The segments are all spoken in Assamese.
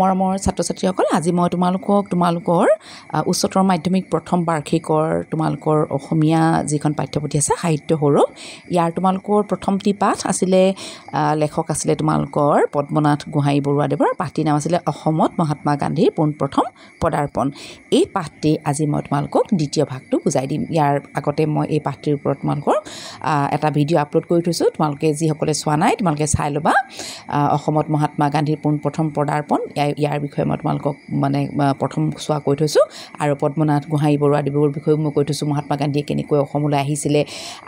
মৰমৰ ছাত্ৰ ছাত্ৰীসকল আজি মই তোমালোকক তোমালোকৰ উচ্চতৰ মাধ্যমিক প্ৰথম বাৰ্ষিকৰ তোমালোকৰ অসমীয়া যিখন পাঠ্যপুথি আছে সাহিত্য সৌৰভ ইয়াৰ তোমালোকৰ প্ৰথমটি পাঠ আছিলে লেখক আছিলে তোমালোকৰ পদ্মনাথ গোহাঁই বৰুৱাদেৱৰ পাঠটিৰ নাম আছিলে অসমত মহাত্মা গান্ধীৰ পোনপ্ৰথম পদাৰ্পণ এই পাঠটি আজি মই তোমালোকক দ্বিতীয় ভাগটো বুজাই দিম ইয়াৰ আগতে মই এই পাঠটিৰ ওপৰত তোমালোকৰ এটা ভিডিঅ' আপলোড কৰি থৈছোঁ তোমালোকে যিসকলে চোৱা নাই তোমালোকে চাই ল'বা অসমত মহাত্মা গান্ধীৰ পোনপ্ৰথম পদাৰ্পণ ইয়াৰ বিষয়ে মই তোমালোকক মানে প্ৰথম চোৱা কৈ থৈছোঁ আৰু পদ্মনাথ গোহাঁই বৰুৱাদেৱৰ বিষয়েও মই কৈ থৈছোঁ মহাত্মা গান্ধীয়ে কেনেকৈ অসমলৈ আহিছিলে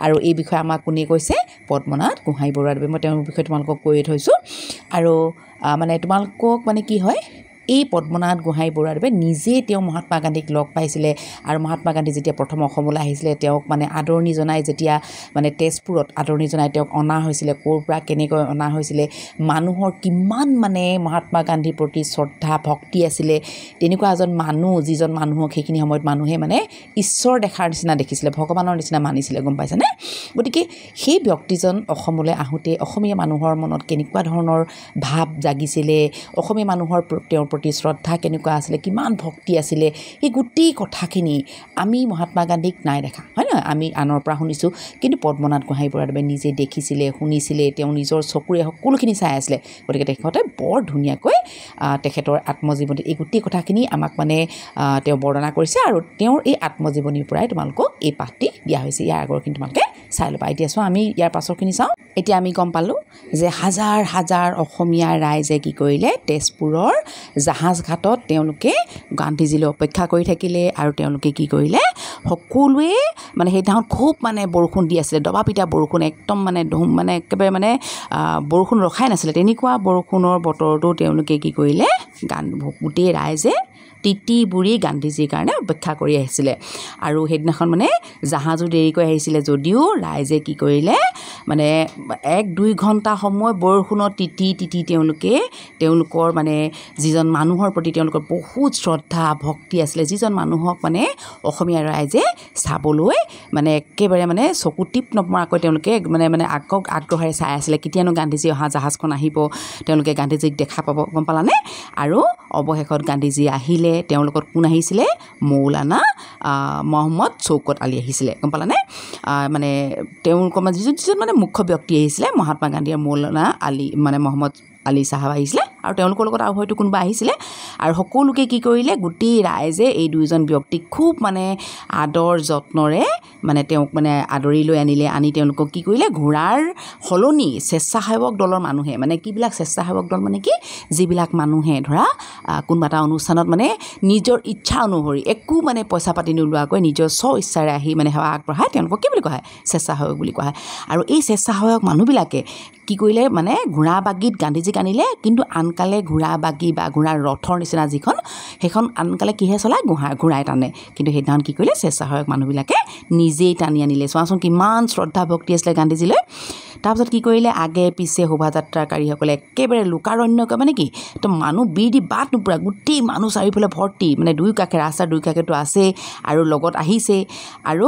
আৰু এই বিষয়ে আমাক কোনে কৈছে পদ্মনাথ গোহাঁই বৰুৱাদেৱে মই তেওঁৰ বিষয়ে তোমালোকক কৈয়ে থৈছোঁ আৰু মানে তোমালোকক মানে কি হয় এই পদ্মনাথ গোহাঁই বৰুৱাদেৱে নিজেই তেওঁ মহাত্মা গান্ধীক লগ পাইছিলে আৰু মহাত্মা গান্ধী যেতিয়া প্ৰথম অসমলৈ আহিছিলে তেওঁক মানে আদৰণি জনাই যেতিয়া মানে তেজপুৰত আদৰণি জনাই তেওঁক অনা হৈছিলে ক'ৰ পৰা কেনেকৈ অনা হৈছিলে মানুহৰ কিমান মানে মহাত্মা গান্ধীৰ প্ৰতি শ্ৰদ্ধা ভক্তি আছিলে তেনেকুৱা এজন মানুহ যিজন মানুহক সেইখিনি সময়ত মানুহে মানে ঈশ্বৰ দেখাৰ নিচিনা দেখিছিলে ভগৱানৰ নিচিনা মানিছিলে গম পাইছেনে গতিকে সেই ব্যক্তিজন অসমলৈ আহোঁতে অসমীয়া মানুহৰ মনত কেনেকুৱা ধৰণৰ ভাৱ জাগিছিলে অসমীয়া মানুহৰ তেওঁৰ প্ৰতি শ্ৰদ্ধা কেনেকুৱা আছিলে কিমান ভক্তি আছিলে সেই গোটেই কথাখিনি আমি মহাত্মা গান্ধীক নাই দেখা হয় নহয় আমি আনৰ পৰা শুনিছোঁ কিন্তু পদ্মনাথ গোহাঁই বৰাদেৱে নিজে দেখিছিলে শুনিছিলে তেওঁ নিজৰ চকুৰে সকলোখিনি চাই আছিলে গতিকে তেখেতে বৰ ধুনীয়াকৈ তেখেতৰ আত্মজীৱনীত এই গোটেই কথাখিনি আমাক মানে তেওঁ বৰ্ণনা কৰিছে আৰু তেওঁৰ এই আত্মজীৱনীৰ পৰাই তোমালোকক এই পাঠটি দিয়া হৈছে ইয়াৰ আগৰখিনি তোমালোকে চাই ল'বা এতিয়া চোৱা আমি ইয়াৰ পাছৰখিনি চাওঁ এতিয়া আমি গম পালোঁ যে হাজাৰ হাজাৰ অসমীয়া ৰাইজে কি কৰিলে তেজপুৰৰ জাহাজ ঘাটত তেওঁলোকে গান্ধীজীলৈ অপেক্ষা কৰি থাকিলে আৰু তেওঁলোকে কি কৰিলে সকলোৱে মানে সেই সেইদিনাখন খুব মানে বৰষুণ দি আছিলে দবা দবাপিটা বৰষুণ একদম মানে ধুম মানে একেবাৰে মানে বৰষুণ ৰখাই নাছিলে তেনেকুৱা বৰষুণৰ বতৰতো তেওঁলোকে কি কৰিলে গান গোটেই ৰাইজে তিতি বুৰি গান্ধীজীৰ কাৰণে অপেক্ষা কৰি আহিছিলে আৰু সেইদিনাখন মানে জাহাজো দেৰিকৈ আহিছিলে যদিও ৰাইজে কি কৰিলে মানে এক দুই ঘণ্টা সময় বৰষুণত তিতি তিতি তেওঁলোকে তেওঁলোকৰ মানে যিজন মানুহৰ প্ৰতি তেওঁলোকৰ বহুত শ্ৰদ্ধা ভক্তি আছিলে যিজন মানুহক মানে অসমীয়া ৰাইজে চাবলৈ মানে একেবাৰে মানে চকু টিপ নপৰাকৈ তেওঁলোকে মানে মানে আকক আগ্ৰহেৰে চাই আছিলে কেতিয়ানো গান্ধীজী অহা জাহাজখন আহিব তেওঁলোকে গান্ধীজীক দেখা পাব গম পালানে আৰু অৱশেষত গান্ধীজী আহিলে তেওঁৰ লগত কোন আহিছিলে মৌলানা মহম্মদ চৌকত আলী আহিছিলে গম পালানে মানে তেওঁলোকৰ মানে যিজন যিজন মানে মুখ্য ব্যক্তি আহিছিলে মহাত্মা গান্ধীৰ মৌলানা আলী মানে মহম্মদ আলী চাহাব আহিছিলে আৰু তেওঁলোকৰ লগত আৰু হয়তো কোনোবা আহিছিলে আৰু সকলোকে কি কৰিলে গোটেই ৰাইজে এই দুয়োজন ব্যক্তিক খুব মানে আদৰ যত্নৰে মানে তেওঁক মানে আদৰি লৈ আনিলে আনি তেওঁলোকক কি কৰিলে ঘোঁৰাৰ সলনি স্বেচ্ছাসেৱক দলৰ মানুহে মানে কিবিলাক স্বেচ্ছাসেৱক দল মানে কি যিবিলাক মানুহে ধৰা কোনোবা এটা অনুষ্ঠানত মানে নিজৰ ইচ্ছা অনুসৰি একো মানে পইচা পাতি নোলোৱাকৈ নিজৰ স্ব ইচ্ছাৰে আহি মানে সেৱা আগবঢ়ায় তেওঁলোকক কি বুলি কোৱা হয় স্বেচ্ছাসেৱক বুলি কোৱা হয় আৰু এই স্বেচ্ছাসেৱক মানুহবিলাকে কি কৰিলে মানে ঘোঁৰা বাগীত গান্ধীজীক আনিলে কিন্তু আনকালে ঘোঁৰা বাগি বা ঘোঁৰাৰ ৰথৰ নিচিনা যিখন সেইখন আনকালে কিহে চলায় ঘোঁৰা ঘোঁৰাই টানে কিন্তু সেইদিনাখন কি কৰিলে স্বেচ্ছাসেৱক মানুহবিলাকে নিজ নিজেই টানি আনিলে চোৱাচোন কিমান শ্ৰদ্ধা ভক্তি আছিলে গান্ধীজীলৈ তাৰপিছত কি কৰিলে আগে পিছে শোভাযাত্ৰাকাৰীসকলে একেবাৰে লোকাৰণ্যকৈ মানে কি তো মানুহ বি দি বাট নুপুৰা গোটেই মানুহ চাৰিওফালে ভৰ্তি মানে দুয়ো দুয়োকাষে ৰাস্তাৰ কাষেতো আছে আৰু লগত আহিছে আৰু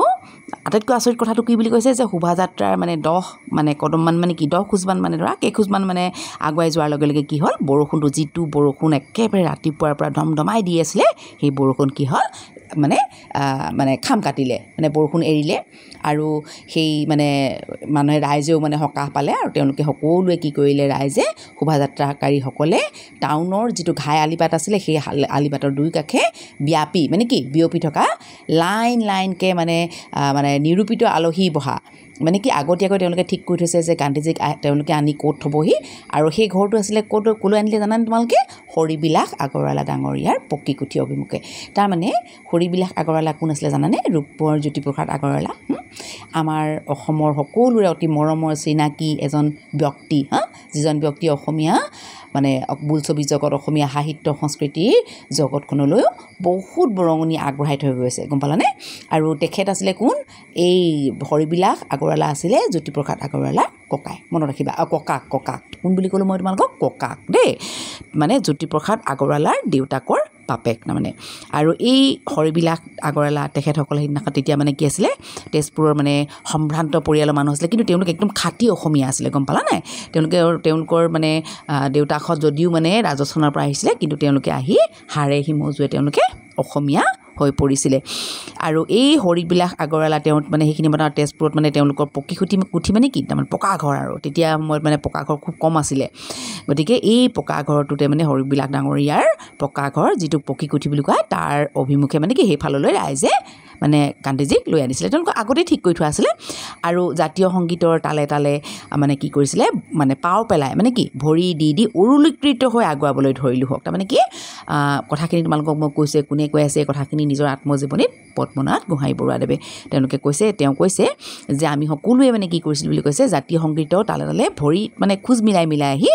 আটাইতকৈ আচৰিত কথাটো কি বুলি কৈছে যে শোভাযাত্ৰাৰ মানে দহ মানে কদমমান মানে কি দহ খোজমান মানে ধৰা কেইখোজমান মানে আগুৱাই যোৱাৰ লগে লগে কি হ'ল বৰষুণটো যিটো বৰষুণ একেবাৰে ৰাতিপুৱাৰ পৰা ধমধমাই দি আছিলে সেই বৰষুণ কি হ'ল মানে মানে খাম কাটিলে মানে বৰষুণ এৰিলে আৰু সেই মানে মানুহে ৰাইজেও মানে সকাহ পালে আৰু তেওঁলোকে সকলোৱে কি কৰিলে ৰাইজে শোভাযাত্ৰাকাৰীসকলে টাউনৰ যিটো ঘাই আলিপাত আছিলে সেই আলিপাতৰ দুই কাষে ব্যাপী মানে কি বিয়পি থকা লাইন লাইনকৈ মানে মানে নিৰূপিত আলহী বহা মানে কি আগতীয়াকৈ তেওঁলোকে ঠিক কৰি থৈছে যে গান্ধীজীক তেওঁলোকে আনি ক'ত থ'বহি আৰু সেই ঘৰটো আছিলে ক'ত ক'লৈ আনিলে জানানে তোমালোকে হৰিবিলাস আগৰৱালা ডাঙৰীয়াৰ পকীকুঠি অভিমুখে তাৰমানে হৰিবিলাস আগৰৱালা কোন আছিলে জানানে ৰূপৰ জ্যোতিপ্ৰসাদ আগৰৱালা আমাৰ অসমৰ সকলোৰে অতি মৰমৰ চিনাকি এজন ব্যক্তি হা যিজন ব্যক্তি অসমীয়া মানে বোলছবি জগত অসমীয়া সাহিত্য সংস্কৃতিৰ জগতখনলৈও বহুত বৰঙণি আগবঢ়াই থৈ গৈছে গম পালানে আৰু তেখেত আছিলে কোন এই হৰিবিলাস আগৰৱালা আছিলে জ্যোতিপ্ৰসাদ আগৰৱালা ককাই মনত ৰাখিবা আৰু ককাক ককাক কোন বুলি ক'লোঁ মই তোমালোকক ককাক দেই মানে জ্যোতিপ্ৰসাদ আগৰৱালাৰ দেউতাকৰ পাপেক তাৰমানে আৰু এই হৰিবিলাস আগৰালা তেখেতসকলে সেইদিনাখন তেতিয়া মানে কি আছিলে তেজপুৰৰ মানে সম্ভ্ৰান্ত পৰিয়ালৰ মানুহ আছিলে কিন্তু তেওঁলোক একদম খাটি অসমীয়া আছিলে গম পালা নাই তেওঁলোকে তেওঁলোকৰ মানে দেউতাকত যদিও মানে ৰাজস্থানৰ পৰা আহিছিলে কিন্তু তেওঁলোকে আহি হাড়ে সিমজুৱে তেওঁলোকে অসমীয়া হৈ পৰিছিলে আৰু এই হৰিবিলাস আগৰৱালা তেওঁ মানে সেইখিনি মানে তেজপুৰত মানে তেওঁলোকৰ পকী সুঠি কুঠি মানে কি তাৰমানে পকা ঘৰ আৰু তেতিয়া সময়ত মানে পকা ঘৰ খুব কম আছিলে গতিকে এই পকা ঘৰটোতে মানে হৰিবিলাস ডাঙৰীয়াৰ পকা ঘৰ যিটো পকী কুঠি বুলি কয় তাৰ অভিমুখে মানে কি সেইফাললৈ ৰাইজে মানে গান্ধীজীক লৈ আনিছিলে তেওঁলোকে আগতেই ঠিক কৰি থোৱা আছিলে আৰু জাতীয় সংগীতৰ তালে তালে মানে কি কৰিছিলে মানে পাও পেলাই মানে কি ভৰি দি দি উৰুলীকৃত হৈ আগুৱাবলৈ ধৰিলোঁ হওক তাৰমানে কি কথাখিনি তোমালোকক মই কৈছোঁ কোনে কৈ আছে এই কথাখিনি নিজৰ আত্মজীৱনীত পদ্মনাথ গোহাঁই বৰুৱাদেৱে তেওঁলোকে কৈছে তেওঁ কৈছে যে আমি সকলোৱে মানে কি কৰিছিলোঁ বুলি কৈছে জাতীয় সংগীতৰ তালে তালে ভৰি মানে খোজ মিলাই মিলাই আহি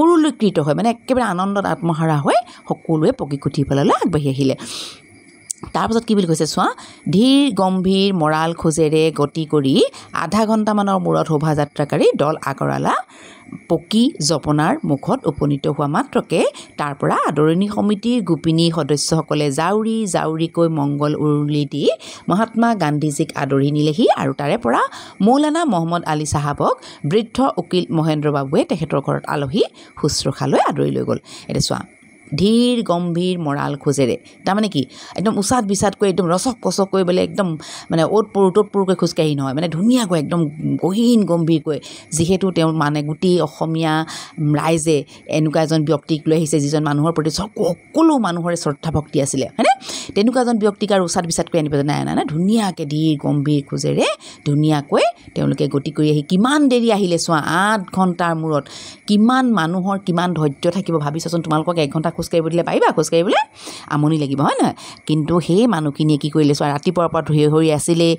উৰুলীকৃত হয় মানে একেবাৰে আনন্দত আত্মহাৰা হৈ সকলোৱে পকী কুঠিৰ ফাললৈ আগবাঢ়ি আহিলে তাৰপাছত কি বুলি কৈছে চোৱা ধীৰ গম্ভীৰ মৰাল খোজেৰে গতি কৰি আধা ঘণ্টামানৰ মূৰত শোভাযাত্ৰাকাৰী দল আগৰালা পকী জপনাৰ মুখত উপনীত হোৱা মাত্ৰকে তাৰ পৰা আদৰণি সমিতিৰ গোপিনী সদস্যসকলে জাউৰি জাউৰিকৈ মংগল উৰুলি দি মহাত্মা গান্ধীজীক আদৰি নিলেহি আৰু তাৰে পৰা মৌলানা মহম্মদ আলী চাহাবক বৃদ্ধ উকিল মহেন্দ্ৰ বাবুৱে তেখেতৰ ঘৰত আলহী শুশ্ৰূষালৈ আদৰি লৈ গ'ল এতিয়া চোৱা ধীৰ গম্ভীৰ মৰাল খোজেৰে তাৰমানে কি একদম উচাত বিচাতকৈ একদম ৰচক কচককৈ বোলে একদম মানে অ'ত পৰো ত'ত পৰোকৈ খোজকাঢ়ি নহয় মানে ধুনীয়াকৈ একদম গহীন গম্ভীৰকৈ যিহেতু তেওঁ মানে গোটেই অসমীয়া ৰাইজে এনেকুৱা এজন ব্যক্তিক লৈ আহিছে যিজন মানুহৰ প্ৰতি সকলো মানুহৰে শ্ৰদ্ধা ভক্তি আছিলে হয়নে তেনেকুৱা এজন ব্যক্তিক আৰু উচাত বিচাতকৈ আনিব নাই অনা নাই ধুনীয়াকৈ ধীৰ গম্ভীৰ খোজেৰে ধুনীয়াকৈ তেওঁলোকে গতি কৰি আহি কিমান দেৰি আহিলে চোৱা আঠ ঘণ্টাৰ মূৰত কিমান মানুহৰ কিমান ধৈৰ্য থাকিব ভাবি চাচোন তোমালোকক এক ঘণ্টা খোজকাঢ়িব দিলে পাৰিবা খোজকাঢ়িবলৈ আমনি লাগিব হয় নহয় কিন্তু সেই মানুহখিনিয়ে কি কৰিলে চোৱা ৰাতিপুৱাৰ পৰা ধৰি ধৰি আছিলেই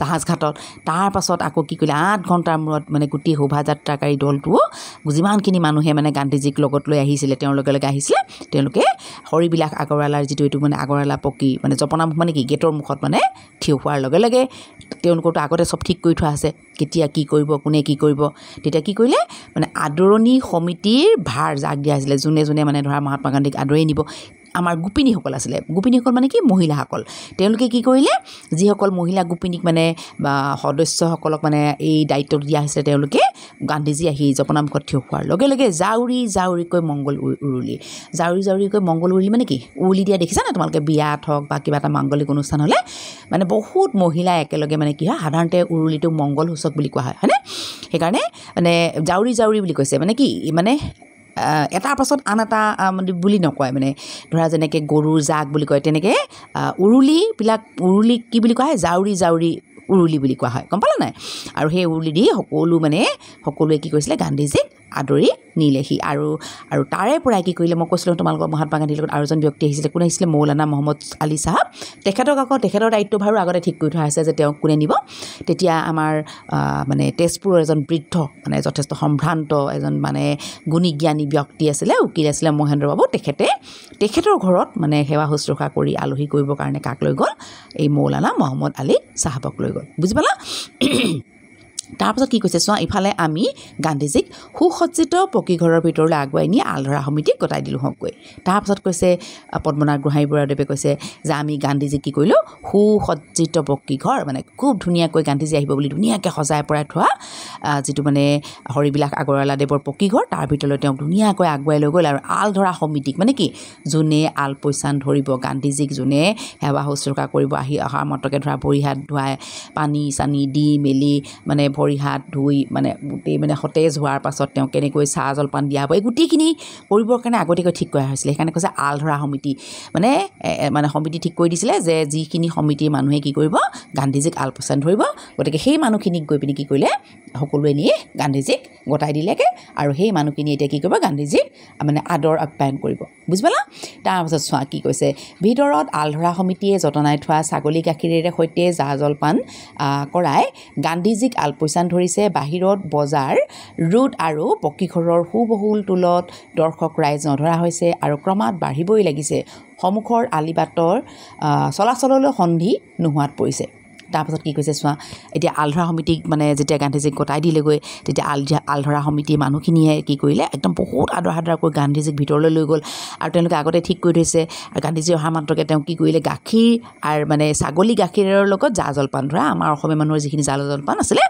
জাহাজঘাটত তাৰপাছত আকৌ কি কৰিলে আঠ ঘণ্টাৰ মূৰত মানে গোটেই শোভাযাত্ৰাকাৰী দলটোও যিমানখিনি মানুহে মানে গান্ধীজীক লগত লৈ আহিছিলে তেওঁৰ লগে লগে আহিছিলে তেওঁলোকে হৰিবিলাক আগৰৱালাৰ যিটো এইটো মানে আগৰৱালা পকী মানে জপনামুখ মানে কি গেটৰ মুখত মানে থিয় হোৱাৰ লগে লগে তেওঁলোকৰতো আগতে চব ঠিক কৰি থোৱা আছে কেতিয়া কি কৰিব কোনে কি কৰিব তেতিয়া কি কৰিলে মানে আদৰণি সমিতিৰ ভাৰ জাগ দিয়া আছিলে যোনে যোনে মানে ধৰা মহাত্মা মহাত্মা গান্ধীক আদৰি নিব আমাৰ গোপিনীসকল আছিলে গোপিনীসকল মানে কি মহিলাসকল তেওঁলোকে কি কৰিলে যিসকল মহিলা গোপিনীক মানে বা সদস্যসকলক মানে এই দায়িত্ব দিয়া হৈছে তেওঁলোকে গান্ধীজী আহি জপনামুখত থিয় হোৱাৰ লগে লগে জাউৰি জাউৰিকৈ মংগল উৰুলি জাউৰি জাউৰিকৈ মংগল উৰুলি মানে কি উৰুলি দিয়া দেখিছা না তোমালোকে বিয়াত হওক বা কিবা এটা মাংগলিক অনুষ্ঠান হ'লে মানে বহুত মহিলাই একেলগে মানে কি হয় সাধাৰণতে উৰুলিটো মংগল সূচক বুলি কোৱা হয় হয়নে সেইকাৰণে মানে জাউৰি জাউৰি বুলি কৈছে মানে কি মানে এটাৰ পাছত আন এটা বুলি নকয় মানে ধৰা যেনেকৈ গৰুৰ জাক বুলি কয় তেনেকৈ উৰুলিবিলাক উৰুলি কি বুলি কোৱা হয় জাউৰি জাউৰি উৰুলি বুলি কোৱা হয় গম পালে নাই আৰু সেই উৰুলি দি সকলো মানে সকলোৱে কি কৰিছিলে গান্ধীজীক আদৰি নিলেহি আৰু আৰু তাৰে পৰাই কি কৰিলে মই কৈছিলোঁ তোমালোকৰ মহাত্মা গান্ধীৰ লগত আৰু এজন ব্যক্তি আহিছিলে কোনে আহিছিলে মৌলানা মহম্মদ আলী চাহাব তেখেতক আকৌ তেখেতৰ দায়িত্বভাৰো আগতে ঠিক কৰি থোৱা হৈছে যে তেওঁক কোনে নিব তেতিয়া আমাৰ মানে তেজপুৰৰ এজন বৃদ্ধ মানে যথেষ্ট সম্ভ্ৰান্ত এজন মানে গুণী জ্ঞানী ব্যক্তি আছিলে উকিল আছিলে মহেন্দ্ৰ বাবু তেখেতে তেখেতৰ ঘৰত মানে সেৱা শুশ্ৰূষা কৰি আলহী কৰিবৰ কাৰণে কাক লৈ গ'ল এই মৌলানা মহম্মদ আলী চাহাবক লৈ গ'ল বুজি পালা তাৰপাছত কি কৈছে চোৱা ইফালে আমি গান্ধীজীক সুসজ্জিত পকীঘৰৰ ভিতৰলৈ আগুৱাই নি আলধৰা সমিতিক গতাই দিলোঁ হওকগৈ তাৰপাছত কৈছে পদ্মনাথ গোহাঁই বুঢ়াদেৱে কৈছে যে আমি গান্ধীজীক কি কৰিলোঁ সুসজ্জিত পকীঘৰ মানে খুব ধুনীয়াকৈ গান্ধীজী আহিব বুলি ধুনীয়াকৈ সজাই পৰাই থোৱা যিটো মানে হৰিবিলাস আগৰৱালাদেৱৰ পকীঘৰ তাৰ ভিতৰলৈ তেওঁক ধুনীয়াকৈ আগুৱাই লৈ গ'ল আৰু আলধৰা সমিতিক মানে কি যোনে আল পৈচান ধৰিব গান্ধীজীক যোনে সেৱা শুশ্ৰূষা কৰিব আহি অহা মতকে ধৰা ভৰি হাত ধুৱাই পানী চানী দি মেলি মানে ভৰি হাত ধুই মানে গোটেই মানে সতেজ হোৱাৰ পাছত তেওঁ কেনেকৈ চাহ জলপান দিয়া হ'ব এই গোটেইখিনি কৰিবৰ কাৰণে আগতীয়াকৈ ঠিক কৰা হৈছিলে সেইকাৰণে কৈছে আলধৰা সমিতি মানে মানে সমিতি ঠিক কৰি দিছিলে যে যিখিনি সমিতিৰ মানুহে কি কৰিব গান্ধীজীক আলপচান ধৰিব গতিকে সেই মানুহখিনিক গৈ পিনি কি কৰিলে সকলোৱে নিয়ে গান্ধীজীক গতাই দিলেগৈ আৰু সেই মানুহখিনি এতিয়া কি কৰিব গান্ধীজীক মানে আদৰ আপ্যায়ন কৰিব বুজি পালা তাৰপাছত চোৱা কি কৈছে ভিতৰত আলধৰা সমিতিয়ে যতনাই থোৱা ছাগলী গাখীৰেৰে সৈতে জা জলপান কৰাই গান্ধীজীক আলপৈচান ধৰিছে বাহিৰত বজাৰ ৰোড আৰু পকীঘৰৰ সুবহুল টোলত দৰ্শক ৰাইজ নধৰা হৈছে আৰু ক্ৰমাৎ বাঢ়িবই লাগিছে সন্মুখৰ আলিবাটৰ চলাচললৈ সন্ধি নোহোৱাত পৰিছে তাৰপাছত কি কৈছে চোৱা এতিয়া আলধৰা সমিতিক মানে যেতিয়া গান্ধীজীক গতাই দিলেগৈ তেতিয়া আল আলধৰা সমিতিৰ মানুহখিনিয়ে কি কৰিলে একদম বহুত আদৰ সাদৰ কৰি গান্ধীজীক ভিতৰলৈ লৈ গ'ল আৰু তেওঁলোকে আগতে ঠিক কৰি থৈছে আৰু গান্ধীজী অহা মাত্ৰকে তেওঁ কি কৰিলে গাখীৰ আৰু মানে ছাগলী গাখীৰৰ লগত জা জলপান ধৰা আমাৰ অসমীয়া মানুহৰ যিখিনি জা জলপান আছিলে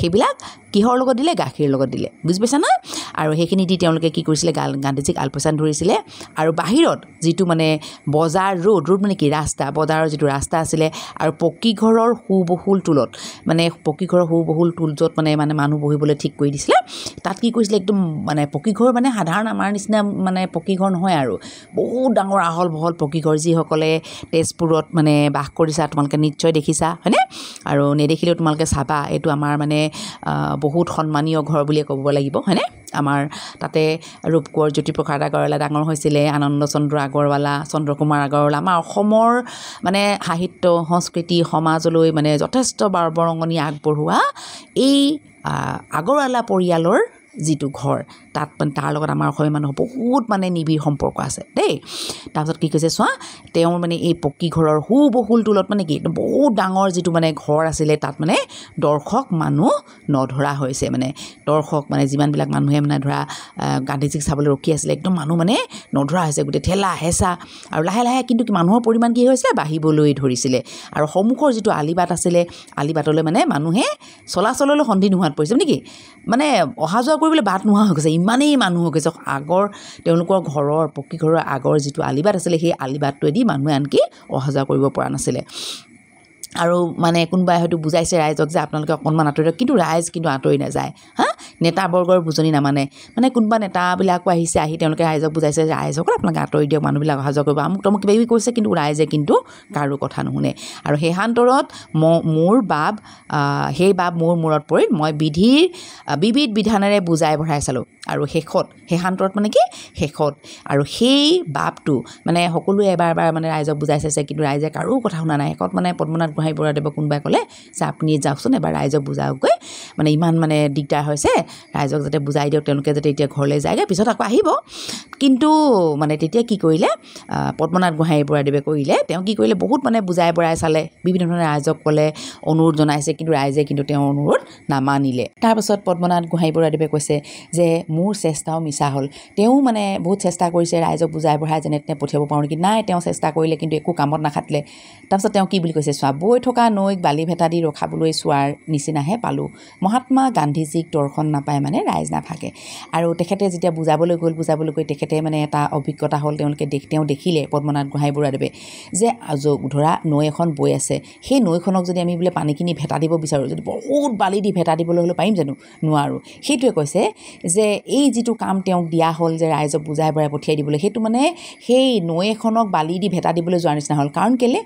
সেইবিলাক কিহৰ লগত দিলে গাখীৰৰ লগত দিলে বুজি পাইছা পাইছানে আৰু সেইখিনি দি তেওঁলোকে কি কৰিছিলে গাল গান্ধীজীক আলপৈচান ধৰিছিলে আৰু বাহিৰত যিটো মানে বজাৰ ৰ'দ ৰ'দ মানে কি ৰাস্তা বজাৰৰ যিটো ৰাস্তা আছিলে আৰু পকীঘৰৰ সু বহুল টোলত মানে পকীঘৰৰ সুবহুল টোল য'ত মানে মানে মানুহ বহিবলৈ ঠিক কৰি দিছিলে তাত কি কৰিছিলে একদম মানে পকীঘৰ মানে সাধাৰণ আমাৰ নিচিনা মানে পকীঘৰ নহয় আৰু বহুত ডাঙৰ আহল বহল পকীঘৰ যিসকলে তেজপুৰত মানে বাস কৰিছা তোমালোকে নিশ্চয় দেখিছা হয়নে আৰু নেদেখিলেও তোমালোকে চাবা এইটো আমাৰ মানে বহুত সন্মানীয় ঘৰ বুলিয়ে ক'ব লাগিব হয়নে আমাৰ তাতে ৰূপ কোঁৱৰ জ্যোতিপ্ৰসাদ আগৰৱালা ডাঙৰ হৈছিলে আনন্দ চন্দ্ৰ আগৰৱালা চন্দ্ৰকুমাৰ আগৰৱালা আমাৰ অসমৰ মানে সাহিত্য সংস্কৃতি সমাজলৈ মানে যথেষ্ট বাৰ বৰঙণি আগবঢ়োৱা এই আগৰৱালা পৰিয়ালৰ যিটো ঘৰ তাত মানে তাৰ লগত আমাৰ অসমীয়া মানুহৰ বহুত মানে নিবিড় সম্পৰ্ক আছে দেই তাৰপিছত কি কৈছে চোৱা তেওঁৰ মানে এই পকীঘৰৰ সুবহুল টোলত মানে কি বহুত ডাঙৰ যিটো মানে ঘৰ আছিলে তাত মানে দৰ্শক মানুহ নধৰা হৈছে মানে দৰ্শক মানে যিমানবিলাক মানুহে মানে ধৰা গান্ধীজীক চাবলৈ ৰখি আছিলে একদম মানুহ মানে নধৰা হৈছে গোটেই ঠেলা হেঁচা আৰু লাহে লাহে কিন্তু মানুহৰ পৰিমাণ কি হৈছে বাঢ়িবলৈ ধৰিছিলে আৰু সন্মুখৰ যিটো আলিবাট আছিলে আলিবাটলৈ মানে মানুহে চলাচললৈ সন্ধি নোহোৱাত পৰিছে নেকি মানে অহা যোৱা কৰিবলৈ বাট নোহোৱা হৈ গৈছে ইমান ইমানেই মানুহ হৈ গৈছে আগৰ তেওঁলোকৰ ঘৰৰ পকী ঘৰৰ আগৰ যিটো আলিবাট আছিলে সেই আলিবাটটোৱেদি মানুহে আনকি অহা যোৱা কৰিব পৰা নাছিলে আৰু মানে কোনোবাই হয়তো বুজাইছে ৰাইজক যে আপোনালোকে অকণমান আঁতৰি দিয়ক কিন্তু ৰাইজ কিন্তু আঁতৰি নাযায় হা নেতাবৰ্গৰ বুজনি নামানে মানে কোনোবা নেতাবিলাকো আহিছে আহি তেওঁলোকে ৰাইজক বুজাইছে যে ৰাইজসকল আপোনালোকে আঁতৰি দিয়ক মানুহবিলাক অহা যোৱা কৰিব আমুক তমুক কিবা কিবি কৈছে কিন্তু ৰাইজে কিন্তু কাৰো কথা নুশুনে আৰু সেই সান্তৰত ম মোৰ বাব সেই বাব মোৰ মূৰত পৰিল মই বিধিৰ বিবিধ বিধানেৰে বুজাই বঢ়াই চালোঁ আৰু শেষত সেই শান্তত মানে কি শেষত আৰু সেই বাপটো মানে সকলোৱে এবাৰ এবাৰ মানে ৰাইজক বুজাই চাইছে কিন্তু ৰাইজে কাৰো কথা শুনা নাই শেষত মানে পদ্মনাথ গোহাঁই বৰাদেৱক কোনোবাই ক'লে যে আপুনি যাওকচোন এবাৰ ৰাইজক বুজাওকগৈ মানে ইমান মানে দিগদাৰ হৈছে ৰাইজক যাতে বুজাই দিয়ক তেওঁলোকে যাতে এতিয়া ঘৰলৈ যায়গৈ পিছত আকৌ আহিব কিন্তু মানে তেতিয়া কি কৰিলে পদ্মনাথ গোহাঁই বৰাদেৱে কৰিলে তেওঁ কি কৰিলে বহুত মানে বুজাই বঢ়াই চালে বিভিন্ন ধৰণে ৰাইজক ক'লে অনুৰোধ জনাইছে কিন্তু ৰাইজে কিন্তু তেওঁ অনুৰোধ নামানিলে তাৰপাছত পদ্মনাথ গোহাঁই বৰাদেৱে কৈছে যে মোৰ চেষ্টাও মিছা হ'ল তেওঁ মানে বহুত চেষ্টা কৰিছে ৰাইজক বুজাই বঢ়াই যেনে তেনে পঠিয়াব পাৰোঁ নেকি নাই তেওঁ চেষ্টা কৰিলে কিন্তু একো কামত নাখাতিলে তাৰপিছত তেওঁ কি বুলি কৈছে চোৱা বৈ থকা নৈক বালি ভেটা দি ৰখাবলৈ চোৱাৰ নিচিনাহে পালোঁ মহাত্মা গান্ধীজীক দৰ্শন নাপায় মানে ৰাইজ নাথাকে আৰু তেখেতে যেতিয়া বুজাবলৈ গ'ল বুজাবলৈ গৈ তেখেতে মানে এটা অভিজ্ঞতা হ'ল তেওঁলোকে দেখ তেওঁ দেখিলে পদ্মনাথ গোহাঁই বৰুৱাদেৱে যে ধৰা নৈ এখন বৈ আছে সেই নৈখনক যদি আমি বোলে পানীখিনি ভেটা দিব বিচাৰোঁ যদি বহুত বালি দি ভেটা দিবলৈ হ'লেও পাৰিম জানো নোৱাৰোঁ সেইটোৱে কৈছে যে এই যিটো কাম তেওঁক দিয়া হ'ল যে ৰাইজক বুজাই বঢ়াই পঠিয়াই দিবলৈ সেইটো মানে সেই নৈ এখনক বালি দি ভেটা দিবলৈ যোৱাৰ নিচিনা হ'ল কাৰণ কেলৈ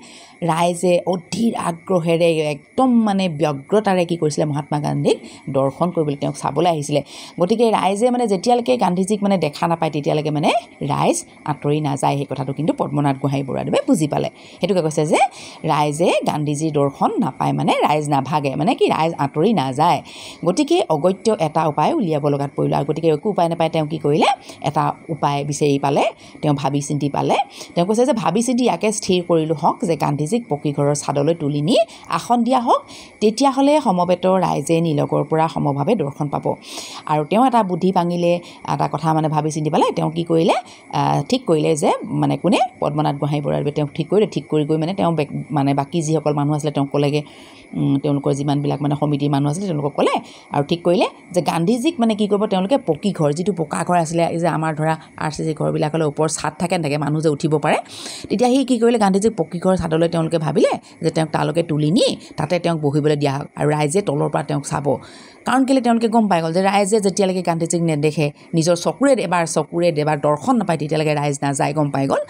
ৰাইজে অধীৰ আগ্ৰহেৰে একদম মানে ব্যগ্ৰতাৰে কি কৰিছিলে মহাত্মা গান্ধী গান্ধীজীক দৰ্শন কৰিবলৈ তেওঁক চাবলৈ আহিছিলে গতিকে ৰাইজে মানে যেতিয়ালৈকে গান্ধীজীক মানে দেখা নাপায় তেতিয়ালৈকে মানে ৰাইজ আঁতৰি নাযায় সেই কথাটো কিন্তু পদ্মনাথ গোহাঁই বৰুৱাদেৱে বুজি পালে সেইটোকে কৈছে যে ৰাইজে গান্ধীজীৰ দৰ্শন নাপায় মানে ৰাইজ নাভাগে মানে কি ৰাইজ আঁতৰি নাযায় গতিকে অগত্য এটা উপায় উলিয়াব লগাত পৰিলোঁ আৰু গতিকে একো উপায় নাপায় তেওঁ কি কৰিলে এটা উপায় বিচাৰি পালে তেওঁ ভাবি চিন্তি পালে তেওঁ কৈছে যে ভাবি চিন্তি ইয়াকে স্থিৰ কৰিলোঁ হওক যে গান্ধীজীক পকীঘৰৰ ছাদলৈ তুলি নি আসন দিয়া হওক তেতিয়াহ'লে সমবেত ৰাইজে নি নীলগৰ পৰা সমভাৱে দৰ্শন পাব আৰু তেওঁ এটা বুদ্ধি ভাঙিলে এটা কথা মানে ভাবি চিন্তি পেলাই তেওঁ কি কৰিলে ঠিক কৰিলে যে মানে কোনে পদ্মনাথ গোহাঁই বৰাৰ তেওঁক ঠিক কৰিলে ঠিক কৰি গৈ মানে তেওঁ মানে বাকী যিসকল মানুহ আছিলে তেওঁ ক'লেগৈ তেওঁলোকৰ যিমানবিলাক মানে সমিতিৰ মানুহ আছিলে তেওঁলোকক ক'লে আৰু ঠিক কৰিলে যে গান্ধীজীক মানে কি কৰিব তেওঁলোকে পকী ঘৰ যিটো পকা ঘৰ আছিলে যে আমাৰ ধৰা আৰ চি চি ঘৰবিলাকলৈ ওপৰত ছাদ থাকে নাথাকে মানুহ যে উঠিব পাৰে তেতিয়া সি কি কৰিলে গান্ধীজীক পকী ঘৰ ছাদলৈ তেওঁলোকে ভাবিলে যে তেওঁক তালৈকে তুলি নি তাতে তেওঁক বহিবলৈ দিয়া হওক আৰু ৰাইজে তলৰ পৰা তেওঁক চাব পাব কাৰণ কেলৈ তেওঁলোকে গম পাই গ'ল যে ৰাইজে যেতিয়ালৈকে গান্ধীজীক নেদেখে নিজৰ চকুৰে এবাৰ চকুৰে এবাৰ দৰ্শন নাপায় তেতিয়ালৈকে ৰাইজ নাযায় গম পাই গ'ল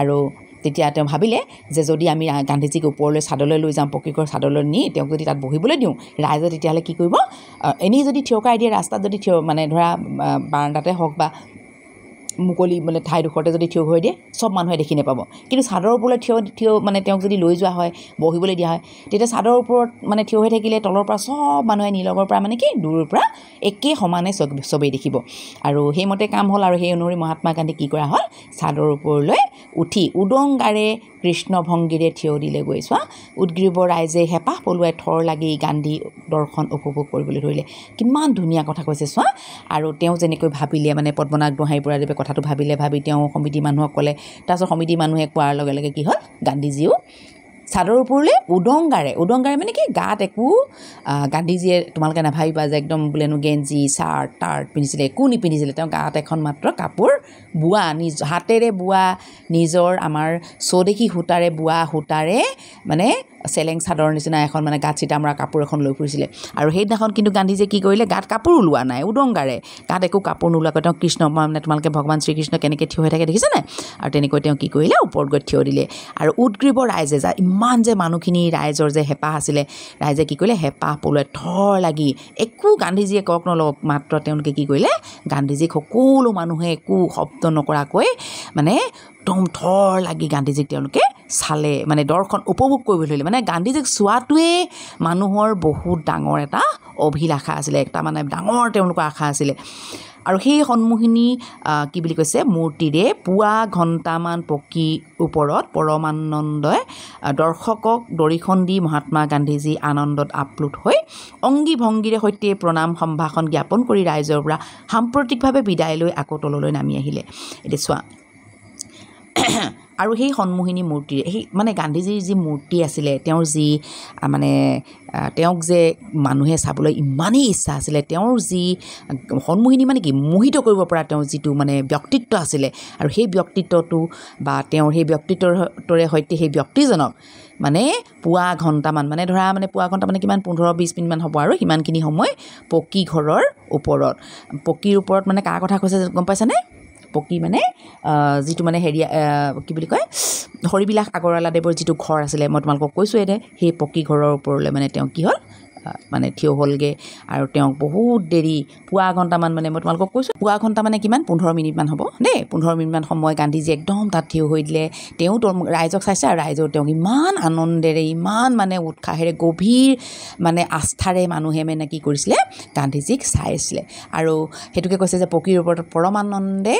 আৰু তেতিয়া তেওঁ ভাবিলে যে যদি আমি গান্ধীজীক ওপৰলৈ চাদলৈ লৈ যাওঁ পকীঘৰ চাদলৈ নি তেওঁক যদি তাত বহিবলৈ দিওঁ ৰাইজে তেতিয়াহ'লে কি কৰিব এনেই যদি থিয়কাই দিয়ে ৰাস্তাত যদি থিয় মানে ধৰা বাৰাণ্ডাতে হওক বা মুকলি মানে ঠাইডোখৰতে যদি থিয় হৈ দিয়ে চব মানুহে দেখি নেপাব কিন্তু চাদৰ ওপৰলৈ থিয় থিয় মানে তেওঁক যদি লৈ যোৱা হয় বহিবলৈ দিয়া হয় তেতিয়া চাদৰ ওপৰত মানে থিয় হৈ থাকিলে তলৰ পৰা চব মানুহে নীলগৰ পৰা মানে কি দূৰৰ পৰা একে সমানে চবেই দেখিব আৰু সেইমতে কাম হ'ল আৰু সেই অনুসৰি মহাত্মা গান্ধী কি কৰা হ'ল চাদৰ ওপৰলৈ উঠি উদংগাৰে কৃষ্ণ ভংগীৰে থিয় দিলে গৈ চোৱা উদগ্ৰীৱৰ ৰাইজে হেঁপাহ পলুৱাই থৰ লাগি গান্ধী দৰ্শন উপভোগ কৰিবলৈ ধৰিলে কিমান ধুনীয়া কথা কৈছে চোৱা আৰু তেওঁ যেনেকৈ ভাবিলে মানে পদ্মনাথ গোহাঁই বুঢ়াদেৱে কথাটো ভাবিলে ভাবি তেওঁ সমিতি মানুহক ক'লে তাৰপিছত সমিতি মানুহে কোৱাৰ লগে লগে কি হ'ল গান্ধীজীও চাদৰ ওপৰলৈ উদংগাৰে উদংগাৰে মানে কি গাত একো গান্ধীজীয়ে তোমালোকে নাভাবিবা যে একদম বোলেনো গেঞ্জি চাৰ্ট টাৰ্ট পিন্ধিছিলে একো নিপিন্ধিছিলে তেওঁ গাত এখন মাত্ৰ কাপোৰ বোৱা নিজ হাতেৰে বোৱা নিজৰ আমাৰ স্বদেশী সূতাৰে বোৱা সূতাৰে মানে চেলেং চাদৰ নিচিনা এখন মানে গাঁত গাত মৰা কাপোৰ এখন লৈ ফুৰিছিলে আৰু সেইদিনাখন কিন্তু গান্ধীজীয়ে কি কৰিলে গাত কাপোৰ ওলোৱা নাই উদংগাৰে গাত একো কাপোৰ নোলোৱাকৈ তেওঁ কৃষ্ণ মানে তোমালোকে ভগৱান শ্ৰীকৃষ্ণ কেনেকৈ থিয় হৈ থাকে দেখিছে নাই আৰু তেনেকৈ তেওঁ কি কৰিলে ওপৰত গৈ থিয় দিলে আৰু উদগ্ৰীব ৰাইজে যা ইমান যে মানুহখিনি ৰাইজৰ যে হেঁপাহ আছিলে ৰাইজে কি কৰিলে হেঁপাহ পলুৱাই থৰ লাগি একো গান্ধীজীয়ে কওক নলওক মাত্ৰ তেওঁলোকে কি কৰিলে গান্ধীজীক সকলো মানুহে একো শব্দ নকৰাকৈ মানে একদম থৰ লাগি গান্ধীজীক তেওঁলোকে চালে মানে দৰ্শন উপভোগ কৰিবলৈ ধৰিলে মানে গান্ধীজীক চোৱাটোৱেই মানুহৰ বহুত ডাঙৰ এটা অভিলাষা আছিলে এটা মানে ডাঙৰ তেওঁলোকৰ আশা আছিলে আৰু সেই সন্মুখিনী কি বুলি কৈছে মূৰ্তিৰে পুৱা ঘণ্টামান পকী ওপৰত পৰমানন্দই দৰ্শকক দৰিখন দি মহাত্মা গান্ধীজী আনন্দত আপ্লুত হৈ অংগী ভংগীৰে সৈতে প্ৰণাম সম্ভাষণ জ্ঞাপন কৰি ৰাইজৰ পৰা সাম্প্ৰতিকভাৱে বিদায় লৈ আকৌ তললৈ নামি আহিলে এতিয়া চোৱা আৰু সেই সন্মোহিনী মূৰ্তিৰে সেই মানে গান্ধীজীৰ যি মূৰ্তি আছিলে তেওঁৰ যি মানে তেওঁক যে মানুহে চাবলৈ ইমানেই ইচ্ছা আছিলে তেওঁৰ যি সন্মুখিনী মানে কি মোহিত কৰিব পৰা তেওঁৰ যিটো মানে ব্যক্তিত্ব আছিলে আৰু সেই ব্যক্তিত্বটো বা তেওঁৰ সেই ব্যক্তিত্বৰে সৈতে সেই ব্যক্তিজনক মানে পুৱা ঘণ্টামান মানে ধৰা মানে পুৱা ঘণ্টা মানে কিমান পোন্ধৰ বিছ মিনিটমান হ'ব আৰু সিমানখিনি সময় পকী ঘৰৰ ওপৰত পকীৰ ওপৰত মানে কাৰ কথা কৈছে গম পাইছানে পকী মানে যিটো মানে হেৰি কি বুলি কয় হৰিবিলাস আগৰৱালাদেৱৰ যিটো ঘৰ আছিলে মই তোমালোকক কৈছোঁ এনে সেই পকী ঘৰৰ ওপৰলৈ মানে তেওঁ কি হ'ল মানে থিয় হ'লগৈ আৰু তেওঁক বহুত দেৰি পুৱা ঘণ্টামান মানে মই তোমালোকক কৈছোঁ পুৱা ঘণ্টা মানে কিমান পোন্ধৰ মিনিটমান হ'ব দেই পোন্ধৰ মিনিটমান সময় গান্ধীজী একদম তাত থিয় হৈ দিলে তেওঁ ৰাইজক চাইছে আৰু ৰাইজেও তেওঁক ইমান আনন্দেৰে ইমান মানে উৎসাহেৰে গভীৰ মানে আস্থাৰে মানুহে মানে কি কৰিছিলে গান্ধীজীক চাই আছিলে আৰু সেইটোকে কৈছে যে পকীৰ ওপৰত পৰমানন্দে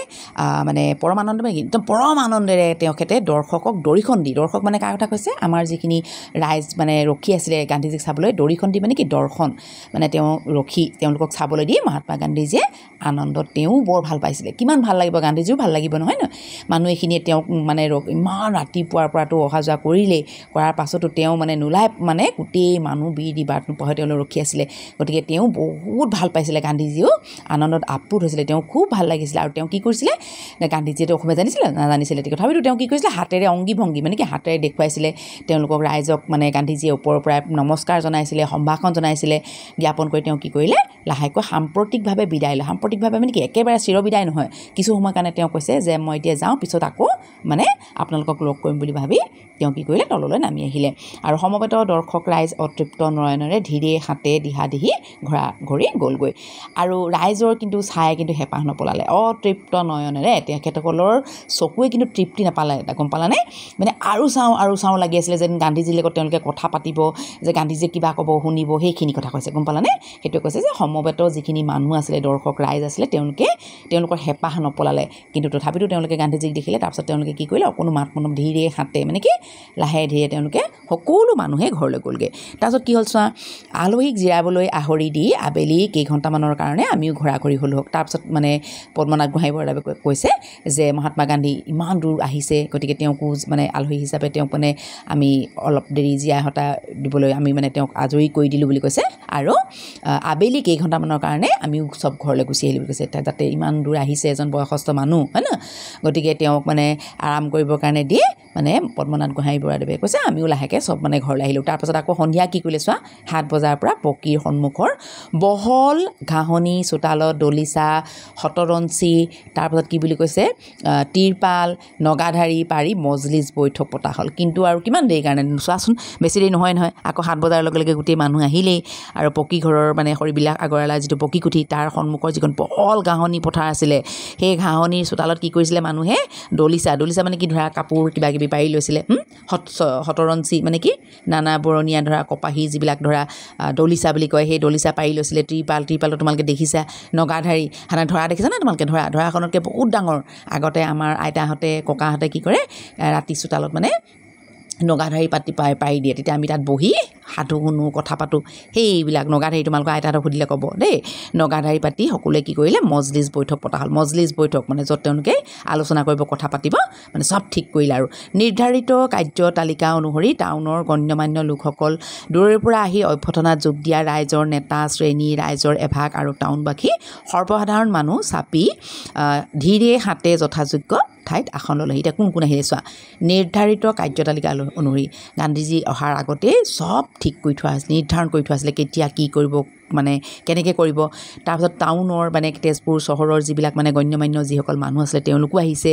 মানে পৰমানন্দ মানে একদম পৰম আনন্দেৰে তেখেতে দৰ্শকক দৰিখন দি দৰ্শক মানে কাৰ কথা কৈছে আমাৰ যিখিনি ৰাইজ মানে ৰখি আছিলে গান্ধীজীক চাবলৈ দৰিখন দি মানে নেকি দৰ্শন মানে তেওঁ ৰখি তেওঁলোকক চাবলৈ দি মহাত্মা গান্ধীজীয়ে আনন্দত তেওঁ বৰ ভাল পাইছিলে কিমান ভাল লাগিব গান্ধীজীও ভাল লাগিব নহয় ন মানুহ এইখিনিয়ে তেওঁক মানে ইমান ৰাতিপুৱাৰ পৰাতো অহা যোৱা কৰিলেই কৰাৰ পাছতো তেওঁ মানে নোলাই মানে গোটেই মানুহ বি দি বাট নোপোহাই তেওঁলোকে ৰখি আছিলে গতিকে তেওঁ বহুত ভাল পাইছিলে গান্ধীজীও আনন্দত আপ্লুত হৈছিলে তেওঁ খুব ভাল লাগিছিলে আৰু তেওঁ কি কৰিছিলে গান্ধীজীয়েতো অসমীয়া জানিছিলে নাজানিছিলে তথাপিতো তেওঁ কি কৰিছিলে হাতেৰে অংগী ভংগী মানে কি হাতেৰে দেখুৱাইছিলে তেওঁলোকক ৰাইজক মানে গান্ধীজীয়ে ওপৰৰ পৰাই নমস্কাৰ জনাইছিলে সম্ভাষ আশ্বাসন জনাইছিলে জ্ঞাপন কৰি তেওঁ কি কৰিলে লাহেকৈ সাম্প্ৰতিকভাৱে বিদায় লয় সাম্প্ৰতিকভাৱে মানে কি একেবাৰে চিৰবিদায় নহয় কিছু সময়ৰ কাৰণে তেওঁ কৈছে যে মই এতিয়া যাওঁ পিছত আকৌ মানে আপোনালোকক লগ কৰিম বুলি ভাবি তেওঁ কি কৰিলে তললৈ নামি আহিলে আৰু সমবেত দৰ্শক ৰাইজ অতৃপ্ত নয়নেৰে ধীৰে হাতে দিহা দিহি ঘৰা ঘূৰি গ'লগৈ আৰু ৰাইজৰ কিন্তু চাই কিন্তু হেঁপাহ নপলালে অতৃপ্ত নয়নেৰে তেখেতসকলৰ চকুৱে কিন্তু তৃপ্তি নাপালে গম পালানে মানে আৰু চাওঁ আৰু চাওঁ লাগি আছিলে যেন গান্ধীজীৰ লগত তেওঁলোকে কথা পাতিব যে গান্ধীজীয়ে কিবা ক'ব শুনিব সেইখিনি কথা কৈছে গম পালানে সেইটোৱে কৈছে যে সমবেত যিখিনি মানুহ আছিলে দৰ্শক ৰাইজ আছিলে তেওঁলোকে তেওঁলোকৰ হেঁপাহ নপলালে কিন্তু তথাপিতো তেওঁলোকে গান্ধীজীক দেখিলে তাৰপিছত তেওঁলোকে কি কৰিলে অকণো মাত মনত ধীৰে হাতে মানে কি লাহে ধীৰে তেওঁলোকে সকলো মানুহে ঘৰলৈ গ'লগৈ তাৰপিছত কি হ'ল চোৱা আলহীক জিৰাবলৈ আহৰি দি আবেলি কেইঘণ্টামানৰ কাৰণে আমিও ঘৰা ঘূৰি হ'লোঁ হওক তাৰপিছত মানে পদ্মনাথ গোহাঁই বৰদাবে কৈছে যে মহাত্মা গান্ধী ইমান দূৰ আহিছে গতিকে তেওঁকো মানে আলহী হিচাপে তেওঁক মানে আমি অলপ দেৰি জীয়াই হতা দিবলৈ আমি মানে তেওঁক আজৰি কৰি দিলোঁ বুলি কৈছে আৰু আবেলি কেইঘণ্টামানৰ কাৰণে আমিও চব ঘৰলৈ গুচি আহিলোঁ বুলি কৈছে যাতে ইমান দূৰ আহিছে এজন বয়সস্থ মানুহ হয় ন গতিকে তেওঁক মানে আৰাম কৰিবৰ কাৰণে দিয়ে মানে পদ্মনাথ ভাত গোহাঁই বুঢ়াদেৱে কৈছে আমিও লাহেকৈ চব মানে ঘৰলৈ আহিলোঁ তাৰপাছত আকৌ সন্ধিয়া কি কৰিলে চোৱা সাত বজাৰ পৰা পকীৰ সন্মুখৰ বহল ঘাঁহনি চোতালত দলিচা সতৰঞ্চি তাৰপাছত কি বুলি কৈছে তিৰপাল নগাধাৰী পাৰি মজলিচ বৈঠক পতা হ'ল কিন্তু আৰু কিমান দেৰি কাৰণে চোৱাচোন বেছি দেৰি নহয় নহয় আকৌ সাত বজাৰ লগে লগে গোটেই মানুহ আহিলেই আৰু পকী ঘৰৰ মানে সৰিবিলাক আগৰালা যিটো পকী কুঠি তাৰ সন্মুখৰ যিখন বহল ঘাঁহনি পথাৰ আছিলে সেই ঘাঁহনিৰ চোতালত কি কৰিছিলে মানুহে দলিচা দলিচা মানে কি ধৰা কাপোৰ কিবা কিবি পাৰি লৈছিলে সত মানে কি নানা বৰণীয়া ধৰা কপাহী যিবিলাক ধৰা দলিচা বুলি কয় সেই দলিচা পাৰি লৈছিলে ত্ৰিপাল ত্ৰিপালত তোমালোকে দেখিছা নগাধাৰী সাধাৰণ ধৰা দেখিছা ন তোমালোকে ধৰা ধৰাখনতকৈ বহুত ডাঙৰ আগতে আমাৰ আইতাহঁতে ককাহঁতে কি কৰে ৰাতি চোতালত মানে নগাধাৰী পাতি পাই পাৰি দিয়ে তেতিয়া আমি তাত বহি সাধু শুনো কথা পাতোঁ সেইবিলাক নগাধাৰী তোমালোকে আইতাহঁতক সুধিলে ক'ব দেই নগাধাৰী পাতি সকলোৱে কি কৰিলে মজলিচ বৈঠক পতা হ'ল মজলিজ বৈঠক মানে য'ত তেওঁলোকে আলোচনা কৰিব কথা পাতিব মানে চব ঠিক কৰিলে আৰু নিৰ্ধাৰিত কাৰ্য তালিকা অনুসৰি টাউনৰ গণ্যমান্য লোকসকল দূৰৈৰ পৰা আহি অভ্যৰ্থনাত যোগ দিয়া ৰাইজৰ নেতা শ্ৰেণী ৰাইজৰ এভাগ আৰু টাউনবাসী সৰ্বসাধাৰণ মানুহ চাপি ধীৰে হাতে যথাযোগ্য ঠাইত আসন ল'লে এতিয়া কোন কোন আহিলে চোৱা নিৰ্ধাৰিত কাৰ্যতালিকা অনুসৰি গান্ধীজী অহাৰ আগতেই চব ঠিক কৰি থোৱা নিৰ্ধাৰণ কৰি থোৱা আছিলে কেতিয়া কি কৰিব মানে কেনেকৈ কৰিব তাৰপিছত টাউনৰ মানে তেজপুৰ চহৰৰ যিবিলাক মানে গণ্য মান্য যিসকল মানুহ আছিলে তেওঁলোকো আহিছে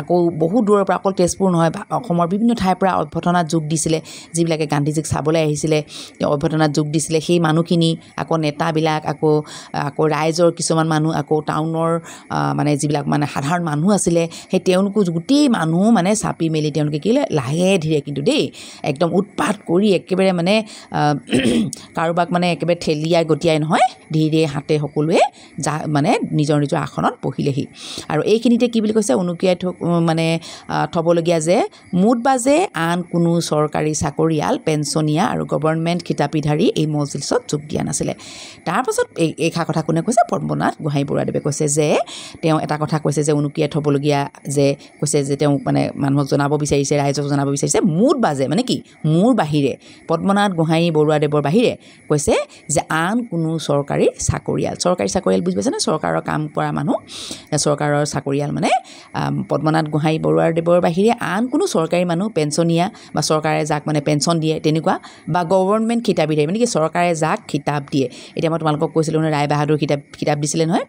আকৌ বহুত দূৰৰ পৰা অকল তেজপুৰ নহয় অসমৰ বিভিন্ন ঠাইৰ পৰা অভ্যৰ্থনাত যোগ দিছিলে যিবিলাকে গান্ধীজীক চাবলৈ আহিছিলে অভ্যৰ্থনাত যোগ দিছিলে সেই মানুহখিনি আকৌ নেতাবিলাক আকৌ আকৌ ৰাইজৰ কিছুমান মানুহ আকৌ টাউনৰ মানে যিবিলাক মানে সাধাৰণ মানুহ আছিলে সেই তেওঁলোকো গোটেই মানুহ মানে চাপি মেলি তেওঁলোকে কি কেলে লাহে ধীৰে কিন্তু দেই একদম উৎপাত কৰি একেবাৰে মানে কাৰোবাক মানে একেবাৰে ঠেলিয়াই দিয়াই নহয় ধীৰে ধীৰে হাতে সকলোৱে যা মানে নিজৰ নিজৰ আসনত বহিলেহি আৰু এইখিনিতে কি বুলি কৈছে উনুকিয়াই থ মানে থ'বলগীয়া যে মুঠ বাজে আন কোনো চৰকাৰী চাকৰিয়াল পেঞ্চনীয়া আৰু গভৰ্ণমেণ্ট খিতাপিধাৰী এই মজলিছত যোগ দিয়া নাছিলে তাৰপাছত এই এইষাৰ কথা কোনে কৈছে পদ্মনাথ গোহাঁই বৰুৱাদেৱে কৈছে যে তেওঁ এটা কথা কৈছে যে উনুকিয়াই থ'বলগীয়া যে কৈছে যে তেওঁ মানে মানুহক জনাব বিচাৰিছে ৰাইজক জনাব বিচাৰিছে মুঠ বাজে মানে কি মোৰ বাহিৰে পদ্মনাথ গোহাঁই বৰুৱাদেৱৰ বাহিৰে কৈছে যে আন কোনো চৰকাৰী চাকৰিয়াল চৰকাৰী চাকৰিয়াল বুজি পাইছেনে চৰকাৰৰ কাম কৰা মানুহ চৰকাৰৰ চাকৰিয়াল মানে পদ্মনাথ গোহাঁই বৰুৱাদেৱৰ বাহিৰে আন কোনো চৰকাৰী মানুহ পেঞ্চনীয়া বা চৰকাৰে যাক মানে পেঞ্চন দিয়ে তেনেকুৱা বা গভৰ্ণমেণ্ট খিতাপিধাৰী মানে কি চৰকাৰে যাক খিতাপ দিয়ে এতিয়া মই তোমালোকক কৈছিলোঁ মানে ৰায় বাহাদুৰ খিতাপ খিতাপ দিছিলে নহয়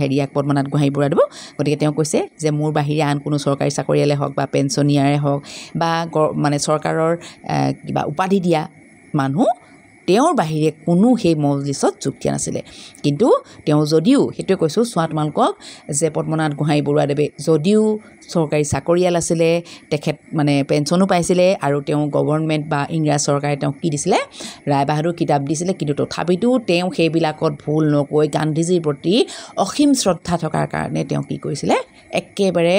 হেৰিয়াক পদ্মনাথ গোহাঁই বৰুৱাদেৱ গতিকে তেওঁ কৈছে যে মোৰ বাহিৰে আন কোনো চৰকাৰী চাকৰিয়ালে হওক বা পেঞ্চনীয়াৰে হওক বা মানে চৰকাৰৰ কিবা উপাধি দিয়া মানুহ তেওঁৰ বাহিৰে কোনো সেই মজলিছত যোগ দিয়া নাছিলে কিন্তু তেওঁ যদিও সেইটোৱে কৈছোঁ চোৱা তোমালোকক যে পদ্মনাথ গোহাঁই বৰুৱাদেৱে যদিও চৰকাৰী চাকৰিয়াল আছিলে তেখেত মানে পেঞ্চনো পাইছিলে আৰু তেওঁ গভৰ্ণমেণ্ট বা ইংৰাজ চৰকাৰে তেওঁক কি দিছিলে ৰায় বাহাদুৰ কিতাপ দিছিলে কিন্তু তথাপিতো তেওঁ সেইবিলাকত ভুল নকৈ গান্ধীজীৰ প্ৰতি অসীম শ্ৰদ্ধা থকাৰ কাৰণে তেওঁ কি কৰিছিলে একেবাৰে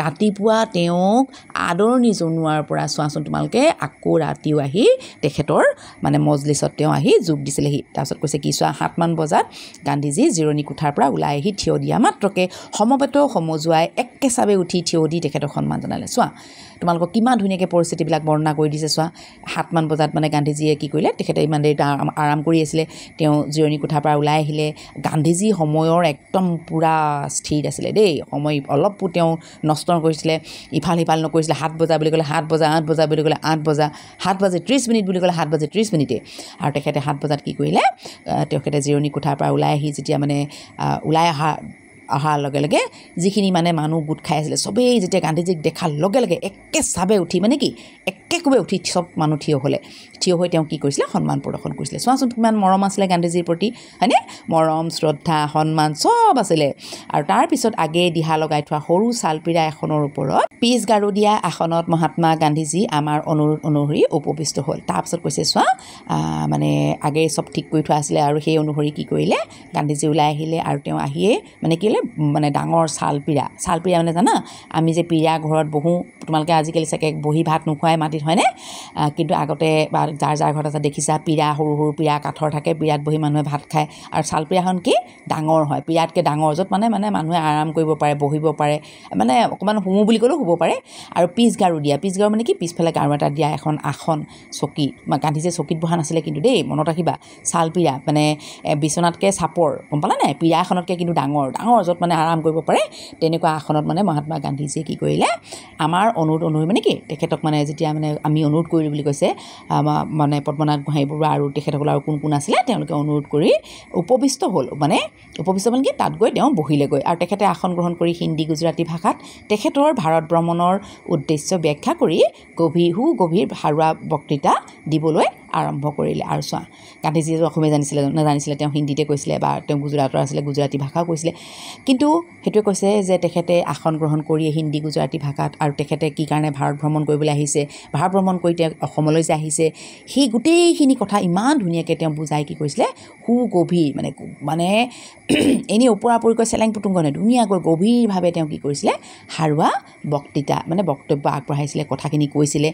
ৰাতিপুৱা তেওঁক আদৰণি জনোৱাৰ পৰা চোৱাচোন তোমালোকে আকৌ ৰাতিও আহি তেখেতৰ মানে মজলিছ পিছত তেওঁ আহি যোগ দিছিলেহি তাৰপিছত কৈছে কি চোৱা সাতমান বজাত গান্ধীজী জিৰণি কোঠাৰ পৰা ওলাই আহি থিয় দিয়া মাত্ৰকে সমবেত সমজুৱাই একেচাবে উঠি থিয় দি তেখেতক সন্মান জনালে চোৱা তোমালোকক কিমান ধুনীয়াকৈ পৰিস্থিতিবিলাক বৰ্ণনা কৰি দিছে চোৱা সাতমান বজাত মানে গান্ধীজীয়ে কি কৰিলে তেখেতে ইমান দেৰি আৰাম কৰি আছিলে তেওঁ জিৰণি কোঠাৰ পৰা ওলাই আহিলে গান্ধীজী সময়ৰ একদম পূৰা স্থিৰ আছিলে দেই সময় অলপো তেওঁ নষ্ট নকৰিছিলে ইফাল সিফাল নকৰিছিলে সাত বজা বুলি ক'লে সাত বজা আঠ বজা বুলি ক'লে আঠ বজা সাত বাজি ত্ৰিছ মিনিট বুলি ক'লে সাত বাজি ত্ৰিছ মিনিটেই আৰু তেখেতে সাত বজাত কি কৰিলে তেখেতে জিৰণি কোঠাৰ পৰা ওলাই আহি যেতিয়া মানে ওলাই অহা অহাৰ লগে লগে যিখিনি মানে মানুহ গোট খাই আছিলে চবেই যেতিয়া গান্ধীজীক দেখাৰ লগে লগে একেচাবে উঠি মানে কি একেকোবে উঠি চব মানুহ থিয় হ'লে থিয় হৈ তেওঁ কি কৰিছিলে সন্মান প্ৰদৰ্শন কৰিছিলে চোৱাচোন কিমান মৰম আছিলে গান্ধীজীৰ প্ৰতি হয়নে মৰম শ্ৰদ্ধা সন্মান চব আছিলে আৰু তাৰপিছত আগেয়ে দিহা লগাই থোৱা সৰু চালপীৰা এখনৰ ওপৰত পিছ গাৰু দিয়া আসনত মহাত্মা গান্ধীজী আমাৰ অনুৰোধ অনুসৰি উপবিষ্ট হ'ল তাৰপিছত কৈছে চোৱা মানে আগেয়ে চব ঠিক কৰি থোৱা আছিলে আৰু সেই অনুসৰি কি কৰিলে গান্ধীজী ওলাই আহিলে আৰু তেওঁ আহিয়ে মানে কি হ'লে মানে ডাঙৰ চালপীৰা চালপীৰা মানে জানা আমি যে পীৰা ঘৰত বহোঁ তোমালোকে আজিকালি চাগে বহি ভাত নোখোৱাই মাটিত হয়নে কিন্তু আগতে বা যাৰ যাৰ ঘৰত আছে দেখিছা পীৰা সৰু সৰু পীৰা কাঠৰ থাকে পীৰাত বহি মানুহে ভাত খায় আৰু চালপীৰাখন কি ডাঙৰ হয় পীৰাতকৈ ডাঙৰ য'ত মানে মানে মানুহে আৰাম কৰিব পাৰে বহিব পাৰে মানে অকণমান শুও বুলি ক'লেও শুব পাৰে আৰু পিছগাৰু দিয়া পিছগাৰু মানে কি পিছফালে গাৰু এটা দিয়া এখন আসন চকী যে চকীত বহা নাছিলে কিন্তু দেই মনত ৰাখিবা চালপীৰা মানে বিচনাতকৈ চাপৰ গম পালা নাই পীৰা এখনতকৈ কিন্তু ডাঙৰ ডাঙৰ মাজত মানে আৰাম কৰিব পাৰে তেনেকুৱা আসনত মানে মহাত্মা গান্ধীজীয়ে কি কৰিলে আমাৰ অনুৰোধ অনুসৰি মানে কি তেখেতক মানে যেতিয়া মানে আমি অনুৰোধ কৰিলোঁ বুলি কৈছে মানে পদ্মনাথ গোহাঁই বৰুৱা আৰু তেখেতসকল আৰু কোন কোন আছিলে তেওঁলোকে অনুৰোধ কৰি উপবিষ্ট হ'ল মানে উপবিষ্ট মানে কি তাত গৈ তেওঁ বহিলেগৈ আৰু তেখেতে আসন গ্ৰহণ কৰি হিন্দী গুজৰাটী ভাষাত তেখেতৰ ভাৰত ভ্ৰমণৰ উদ্দেশ্য ব্যাখ্যা কৰি গভীৰ সু গভীৰ হাৰুৱা বক্তৃতা দিবলৈ আৰম্ভ কৰিলে আৰু চোৱা গান্ধীজীয়ে অসমীয়া জানিছিলে নাজানিছিলে তেওঁ হিন্দীতে কৈছিলে বা তেওঁ গুজৰাটৰ আছিলে গুজৰাটী ভাষাও কৈছিলে কিন্তু সেইটোৱে কৈছে যে তেখেতে আসন গ্ৰহণ কৰিয়ে হিন্দী গুজৰাটী ভাষাত আৰু তেখেতে কি কাৰণে ভাৰত ভ্ৰমণ কৰিবলৈ আহিছে ভাৰত ভ্ৰমণ কৰি তেওঁ অসমলৈ যে আহিছে সেই গোটেইখিনি কথা ইমান ধুনীয়াকৈ তেওঁ বুজাই কি কৈছিলে গভীৰ মানে মানে এনেই ওপৰাপৰিকৈ চেলেং পুতুংগনে ধুনীয়াকৈ গভীৰভাৱে তেওঁ কি কৰিছিলে সাৰুৱা বক্তৃতা মানে বক্তব্য আগবঢ়াইছিলে কথাখিনি কৈছিলে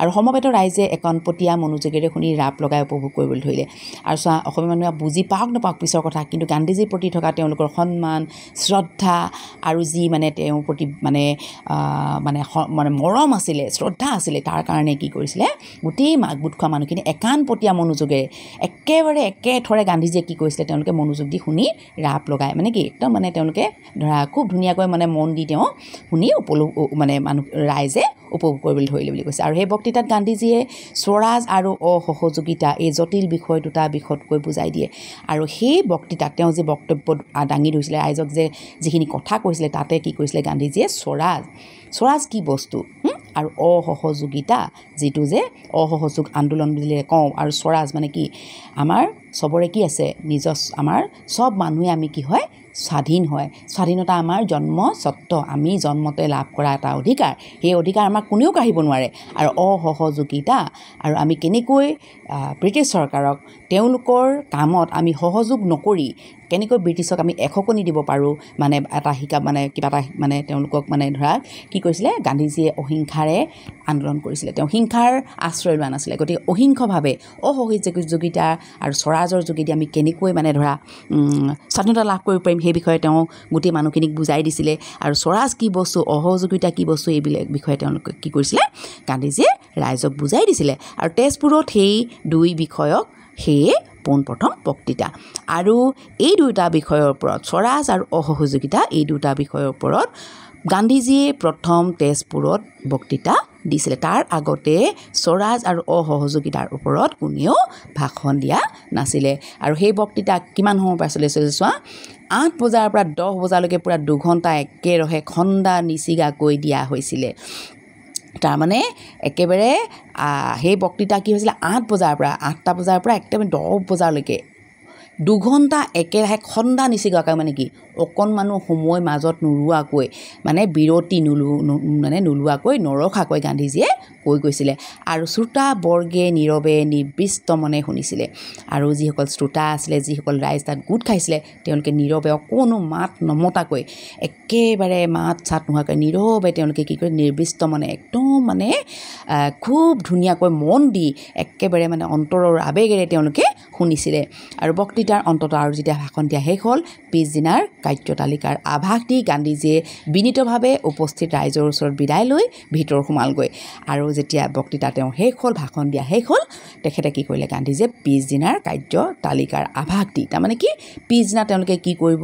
আৰু সমবেত ৰাইজে একনপটীয়া মনোযোগেৰে শুনি আপুনি ৰাপ লগাই উপভোগ কৰিবলৈ ধৰিলে আৰু চোৱা অসমীয়া মানুহে বুজি পাওক নাপাওক পিছৰ কথা কিন্তু গান্ধীজীৰ প্ৰতি থকা তেওঁলোকৰ সন্মান শ্ৰদ্ধা আৰু যি মানে তেওঁৰ প্ৰতি মানে মানে মানে মৰম আছিলে শ্ৰদ্ধা আছিলে তাৰ কাৰণে কি কৰিছিলে গোটেই মাক গোট খোৱা মানুহখিনি একাণপতীয়া মনোযোগেৰে একেবাৰে একেথৰে গান্ধীজীয়ে কি কৰিছিলে তেওঁলোকে মনোযোগ দি শুনি ৰাপ লগাই মানে কি একদম মানে তেওঁলোকে ধৰা খুব ধুনীয়াকৈ মানে মন দি তেওঁ শুনি উপলো মানে মানুহ ৰাইজে উপভোগ কৰিবলৈ ধৰিলে বুলি কৈছে আৰু সেই বক্তৃতাত গান্ধীজীয়ে স্বৰাজ আৰু অসহযোগিতা এই জটিল বিষয় দুটা বিশদকৈ বুজাই দিয়ে আৰু সেই বক্তৃতাত তেওঁ যি বক্তব্য দাঙি ধৰিছিলে ৰাইজক যে যিখিনি কথা কৈছিলে তাতে কি কৰিছিলে গান্ধীজীয়ে স্বৰাজ স্বৰাজ কি বস্তু আৰু অসহযোগিতা যিটো যে অসহযোগ আন্দোলন বুলি কওঁ আৰু স্বৰাজ মানে কি আমাৰ চবৰে কি আছে নিজৰ আমাৰ চব মানুহে আমি কি হয় স্বাধীন হয় স্বাধীনতা আমাৰ জন্ম স্বত্ব আমি জন্মতে লাভ কৰা এটা অধিকাৰ সেই অধিকাৰ আমাক কোনেও কাঢ়িব নোৱাৰে আৰু অসহযোগিতা আৰু আমি কেনেকৈ ব্ৰিটিছ চৰকাৰক তেওঁলোকৰ কামত আমি সহযোগ নকৰি কেনেকৈ ব্ৰিটিছক আমি এশকণি দিব পাৰোঁ মানে এটা শিকা মানে কিবা এটা মানে তেওঁলোকক মানে ধৰা কি কৰিছিলে গান্ধীজীয়ে অহিংসাৰে আন্দোলন কৰিছিলে তেওঁ হিংসাৰ আশ্ৰয় লোৱা নাছিলে গতিকে অহিংসভাৱে অসহযোগিতা আৰু চৰা সমাজৰ যোগেদি আমি কেনেকৈ মানে ধৰা স্বাধীনতা লাভ কৰিব পাৰিম সেই বিষয়ে তেওঁ গোটেই মানুহখিনিক বুজাই দিছিলে আৰু স্বৰাজ কি বস্তু অসহযোগিতা কি বস্তু এইবিলাক বিষয়ে তেওঁলোকে কি কৰিছিলে গান্ধীজীয়ে ৰাইজক বুজাই দিছিলে আৰু তেজপুৰত সেই দুই বিষয়ক সেয়ে পোনপ্ৰথম বক্তৃতা আৰু এই দুয়োটা বিষয়ৰ ওপৰত স্বৰাজ আৰু অসহযোগিতা এই দুটা বিষয়ৰ ওপৰত গান্ধীজীয়ে প্ৰথম তেজপুৰত বক্তৃতা দিছিলে তাৰ আগতে স্বৰাজ আৰু অসহযোগিতাৰ ওপৰত কোনেও ভাষণ দিয়া নাছিলে আৰু সেই বক্তৃতা কিমান সময়ৰ পৰা চলি চলিছিলে চোৱা আঠ বজাৰ পৰা দহ বজালৈকে পূৰা দুঘণ্টা একেৰহে খন্দা নিচিগাকৈ দিয়া হৈছিলে তাৰমানে একেবাৰে সেই বক্তৃতা কি হৈছিলে আঠ বজাৰ পৰা আঠটা বজাৰ পৰা একেবাৰে দহ বজালৈকে দুঘণ্টা একেৰাহে খন্দা নিচিগাকৈ মানে কি অকণমানো সময় মাজত নোলোৱাকৈ মানে বিৰতি নোলো মানে নোলোৱাকৈ নৰখাকৈ গান্ধীজীয়ে কৈ গৈছিলে আৰু শ্ৰোতা বৰ্গে নীৰৱে নিৰ্বিষ্ট মনে শুনিছিলে আৰু যিসকল শ্ৰোতা আছিলে যিসকল ৰাইজ তাত গোট খাইছিলে তেওঁলোকে নীৰৱে অকণো মাত নমতাকৈ একেবাৰে মাত চাত নোহোৱাকৈ নীৰৱে তেওঁলোকে কি কৰে নিৰ্বিষ্ট মনে একদম মানে খুব ধুনীয়াকৈ মন দি একেবাৰে মানে অন্তৰৰ আৱেগেৰে তেওঁলোকে শুনিছিলে আৰু বক্তৃতাৰ অন্ততঃ আৰু যেতিয়া ভাষণ দিয়া শেষ হ'ল পিছদিনাৰ কাৰ্য তালিকাৰ আভাস দি গান্ধীজীয়ে বিনীতভাৱে উপস্থিত ৰাইজৰ ওচৰত বিদায় লৈ ভিতৰ সোমালগৈ আৰু যেতিয়া বক্তৃতা তেওঁ শেষ হ'ল ভাষণ দিয়া শেষ হ'ল তেখেতে কি কৰিলে গান্ধীজীয়ে পিছদিনাৰ কাৰ্য তালিকাৰ আভাস দি তাৰমানে কি পিছদিনা তেওঁলোকে কি কৰিব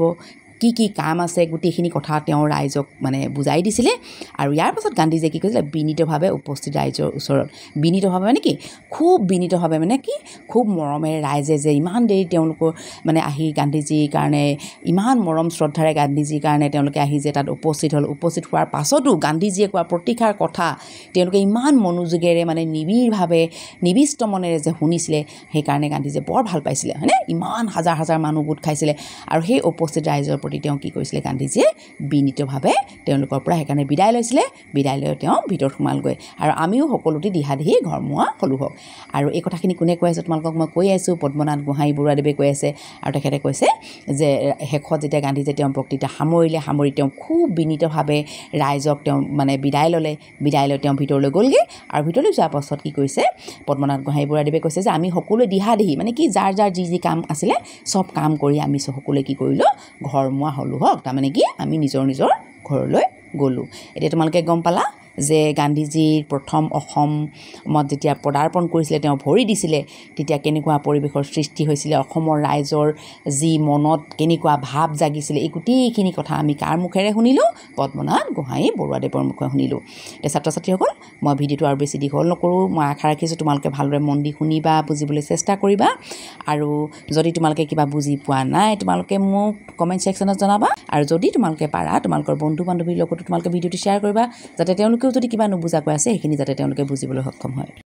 কি কি কাম আছে গোটেইখিনি কথা তেওঁ ৰাইজক মানে বুজাই দিছিলে আৰু ইয়াৰ পাছত গান্ধীজীয়ে কি কৈছিলে বিনীতভাৱে উপস্থিত ৰাইজৰ ওচৰত বিনীতভাৱে মানে কি খুব বিনীতভাৱে মানে কি খুব মৰমেৰে ৰাইজে যে ইমান দেৰি তেওঁলোকৰ মানে আহি গান্ধীজীৰ কাৰণে ইমান মৰম শ্ৰদ্ধাৰে গান্ধীজীৰ কাৰণে তেওঁলোকে আহি যে তাত উপস্থিত হ'ল উপস্থিত হোৱাৰ পাছতো গান্ধীজীয়ে কোৱা প্ৰতিষাৰ কথা তেওঁলোকে ইমান মনোযোগেৰে মানে নিবিড়ভাৱে নিবিষ্ট মনেৰে যে শুনিছিলে সেইকাৰণে গান্ধীজীয়ে বৰ ভাল পাইছিলে হয়নে ইমান হাজাৰ হাজাৰ মানুহ গোট খাইছিলে আৰু সেই উপস্থিত ৰাইজৰ প্ৰতি তেওঁ কি কৰিছিলে গান্ধীজীয়ে বিনীতভাৱে তেওঁলোকৰ পৰা সেইকাৰণে বিদায় লৈছিলে বিদায় লৈ তেওঁ ভিতৰত সোমালগৈ আৰু আমিও সকলোতে দিহাদিহি ঘৰমুৱা হ'লোঁ হওক আৰু এই কথাখিনি কোনে কৈ আছে তোমালোকক মই কৈ আছোঁ পদ্মনাথ গোহাঁই বৰুৱাদেৱে কৈ আছে আৰু তেখেতে কৈছে যে শেষত যেতিয়া গান্ধীজীয়ে তেওঁ বক্তৃতা সামৰিলে সামৰি তেওঁ খুব বিনীতভাৱে ৰাইজক তেওঁ মানে বিদায় ল'লে বিদায় লৈ তেওঁ ভিতৰলৈ গ'লগৈ আৰু ভিতৰলৈ যোৱাৰ পাছত কি কৈছে পদ্মনাথ গোহাঁই বৰুৱাদেৱে কৈছে যে আমি সকলোৱে দিহাদিহি মানে কি যাৰ যাৰ যি যি কাম আছিলে চব কাম কৰি আমি সকলোৱে কি কৰিলোঁ ঘৰ সোমোৱা হ'লোঁ হওক তাৰমানে কি আমি নিজৰ নিজৰ ঘৰলৈ গ'লোঁ এতিয়া তোমালোকে গম পালা যে গান্ধীজীৰ প্ৰথম অসমত যেতিয়া পদাৰ্পণ কৰিছিলে তেওঁ ভৰি দিছিলে তেতিয়া কেনেকুৱা পৰিৱেশৰ সৃষ্টি হৈছিলে অসমৰ ৰাইজৰ যি মনত কেনেকুৱা ভাৱ জাগিছিলে এই গোটেইখিনি কথা আমি কাৰ মুখেৰে শুনিলোঁ পদ্মনাথ গোহাঁই বৰুৱাদেৱৰ মুখে শুনিলোঁ এতিয়া ছাত্ৰ ছাত্ৰীসকল মই ভিডিঅ'টো আৰু বেছি দীঘল নকৰোঁ মই আশা ৰাখিছোঁ তোমালোকে ভালদৰে মন দি শুনিবা বুজিবলৈ চেষ্টা কৰিবা আৰু যদি তোমালোকে কিবা বুজি পোৱা নাই তোমালোকে মোক কমেণ্ট ছেকশ্যনত জনাবা আৰু যদি তোমালোকে পাৰা তোমালোকৰ বন্ধু বান্ধৱীৰ লগতো তোমালোকে ভিডিঅ'টো শ্বেয়াৰ কৰিবা যাতে তেওঁলোকেও যদি কিবা নুবুজাকৈ আছে সেইখিনি যাতে তেওঁলোকে বুজিবলৈ সক্ষম হয়